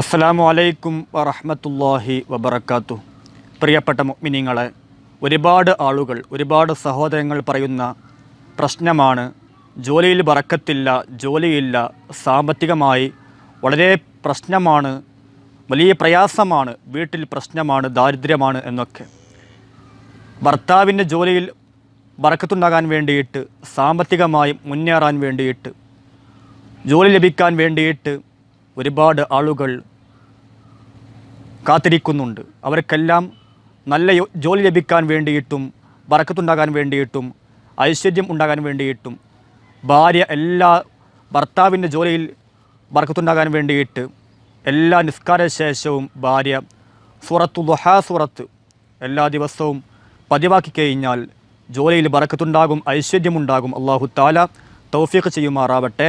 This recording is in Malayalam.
അസ്സലാമു അലൈക്കും വറഹമത്തല്ലാഹി വബർക്കാത്തു പ്രിയപ്പെട്ട മുഗ്മിനിങ്ങളെ ഒരുപാട് ആളുകൾ ഒരുപാട് സഹോദരങ്ങൾ പറയുന്ന പ്രശ്നമാണ് ജോലിയിൽ വറക്കത്തില്ല ജോലിയില്ല സാമ്പത്തികമായി വളരെ പ്രശ്നമാണ് വലിയ പ്രയാസമാണ് വീട്ടിൽ പ്രശ്നമാണ് ദാരിദ്ര്യമാണ് എന്നൊക്കെ ഭർത്താവിൻ്റെ ജോലിയിൽ വറക്കത്തുണ്ടാകാൻ വേണ്ടിയിട്ട് സാമ്പത്തികമായി മുന്നേറാൻ വേണ്ടിയിട്ട് ജോലി ലഭിക്കാൻ വേണ്ടിയിട്ട് ഒരുപാട് ആളുകൾ കാത്തിരിക്കുന്നുണ്ട് അവർക്കെല്ലാം നല്ല ജോലി ലഭിക്കാൻ വേണ്ടിയിട്ടും വറക്കത്തുണ്ടാകാൻ വേണ്ടിയിട്ടും ഐശ്വര്യം ഉണ്ടാകാൻ വേണ്ടിയിട്ടും ഭാര്യ എല്ലാ ഭർത്താവിൻ്റെ ജോലിയിൽ വറക്കത്തുണ്ടാകാൻ വേണ്ടിയിട്ട് എല്ലാ നിസ്കാര ശേഷവും ഭാര്യ സുറത്തു ദുഹാ സുറത്ത് എല്ലാ ദിവസവും പതിവാക്കി കഴിഞ്ഞാൽ ജോലിയിൽ വറക്കത്തുണ്ടാകും ഐശ്വര്യമുണ്ടാകും അള്ളാഹു താല തൗഫീഖ് ചെയ്യുമാറാവട്ടെ